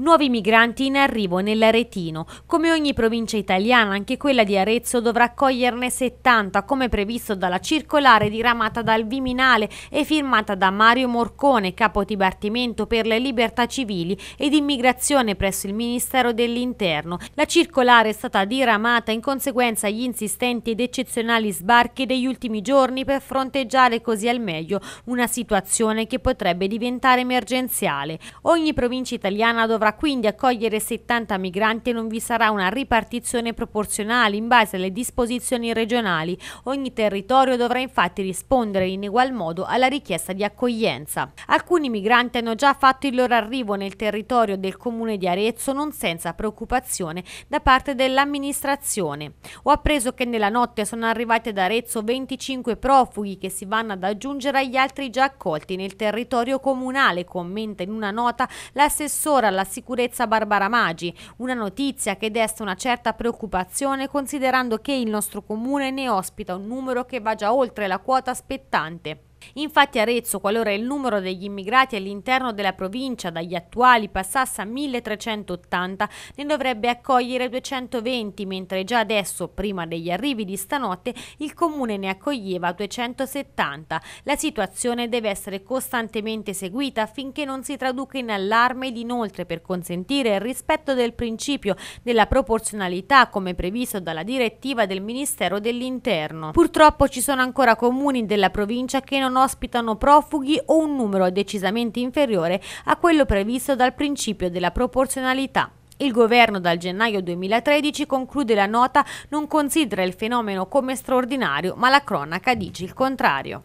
Nuovi migranti in arrivo nell'Aretino. Come ogni provincia italiana, anche quella di Arezzo dovrà accoglierne 70, come previsto dalla circolare diramata dal Viminale e firmata da Mario Morcone, capo dipartimento per le libertà civili ed immigrazione presso il Ministero dell'Interno. La circolare è stata diramata in conseguenza agli insistenti ed eccezionali sbarchi degli ultimi giorni per fronteggiare così al meglio una situazione che potrebbe diventare emergenziale. Ogni provincia italiana dovrà dovrà quindi accogliere 70 migranti e non vi sarà una ripartizione proporzionale in base alle disposizioni regionali. Ogni territorio dovrà infatti rispondere in ugual modo alla richiesta di accoglienza. Alcuni migranti hanno già fatto il loro arrivo nel territorio del comune di Arezzo non senza preoccupazione da parte dell'amministrazione. Ho appreso che nella notte sono arrivati ad Arezzo 25 profughi che si vanno ad aggiungere agli altri già accolti nel territorio comunale, commenta in una nota l'assessore alla sicurezza sicurezza Barbara Magi, una notizia che desta una certa preoccupazione considerando che il nostro comune ne ospita un numero che va già oltre la quota aspettante. Infatti Arezzo, qualora il numero degli immigrati all'interno della provincia dagli attuali passasse a 1380, ne dovrebbe accogliere 220, mentre già adesso, prima degli arrivi di stanotte, il comune ne accoglieva 270. La situazione deve essere costantemente seguita affinché non si traduca in allarme ed inoltre per consentire il rispetto del principio della proporzionalità come previsto dalla direttiva del Ministero dell'Interno. Purtroppo ci sono ancora comuni della provincia che non non ospitano profughi o un numero decisamente inferiore a quello previsto dal principio della proporzionalità. Il governo dal gennaio 2013 conclude la nota non considera il fenomeno come straordinario, ma la cronaca dice il contrario.